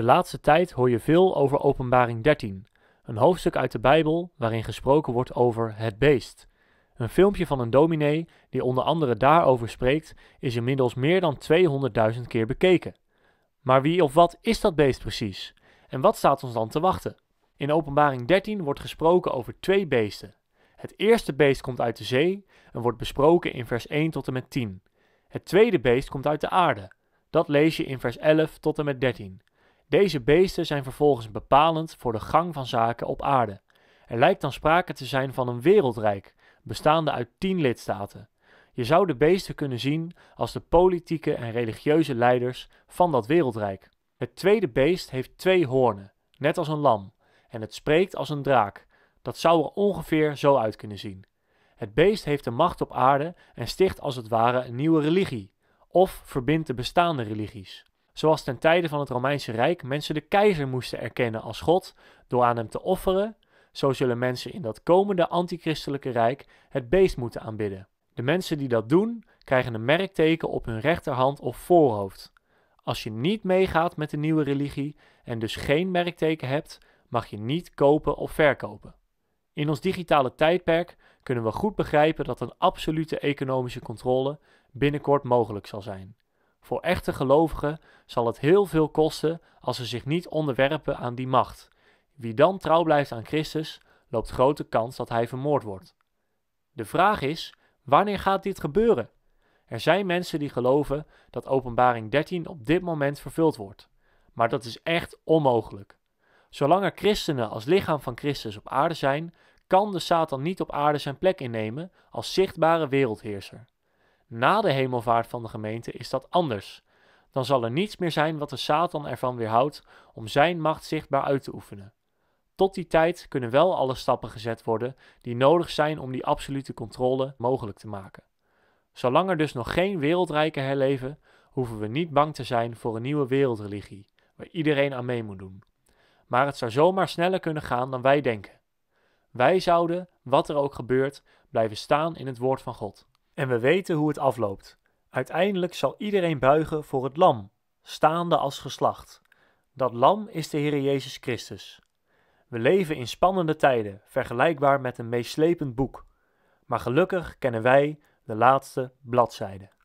De laatste tijd hoor je veel over Openbaring 13, een hoofdstuk uit de Bijbel waarin gesproken wordt over het beest. Een filmpje van een dominee die onder andere daarover spreekt, is inmiddels meer dan 200.000 keer bekeken. Maar wie of wat is dat beest precies? En wat staat ons dan te wachten? In Openbaring 13 wordt gesproken over twee beesten. Het eerste beest komt uit de zee en wordt besproken in vers 1 tot en met 10. Het tweede beest komt uit de aarde. Dat lees je in vers 11 tot en met 13. Deze beesten zijn vervolgens bepalend voor de gang van zaken op aarde. Er lijkt dan sprake te zijn van een wereldrijk, bestaande uit tien lidstaten. Je zou de beesten kunnen zien als de politieke en religieuze leiders van dat wereldrijk. Het tweede beest heeft twee hoornen, net als een lam, en het spreekt als een draak. Dat zou er ongeveer zo uit kunnen zien. Het beest heeft de macht op aarde en sticht als het ware een nieuwe religie, of verbindt de bestaande religies zoals ten tijde van het Romeinse Rijk mensen de keizer moesten erkennen als God door aan hem te offeren, zo zullen mensen in dat komende antichristelijke rijk het beest moeten aanbidden. De mensen die dat doen, krijgen een merkteken op hun rechterhand of voorhoofd. Als je niet meegaat met de nieuwe religie en dus geen merkteken hebt, mag je niet kopen of verkopen. In ons digitale tijdperk kunnen we goed begrijpen dat een absolute economische controle binnenkort mogelijk zal zijn. Voor echte gelovigen zal het heel veel kosten als ze zich niet onderwerpen aan die macht. Wie dan trouw blijft aan Christus, loopt grote kans dat hij vermoord wordt. De vraag is: wanneer gaat dit gebeuren? Er zijn mensen die geloven dat Openbaring 13 op dit moment vervuld wordt. Maar dat is echt onmogelijk. Zolang er christenen als lichaam van Christus op aarde zijn, kan de Satan niet op aarde zijn plek innemen als zichtbare wereldheerser. Na de hemelvaart van de gemeente is dat anders. Dan zal er niets meer zijn wat de Satan ervan weerhoudt om zijn macht zichtbaar uit te oefenen. Tot die tijd kunnen wel alle stappen gezet worden die nodig zijn om die absolute controle mogelijk te maken. Zolang er dus nog geen wereldrijken herleven, hoeven we niet bang te zijn voor een nieuwe wereldreligie, waar iedereen aan mee moet doen. Maar het zou zomaar sneller kunnen gaan dan wij denken. Wij zouden, wat er ook gebeurt, blijven staan in het woord van God. En we weten hoe het afloopt. Uiteindelijk zal iedereen buigen voor het lam, staande als geslacht. Dat lam is de Heer Jezus Christus. We leven in spannende tijden, vergelijkbaar met een meeslepend boek. Maar gelukkig kennen wij de laatste bladzijde.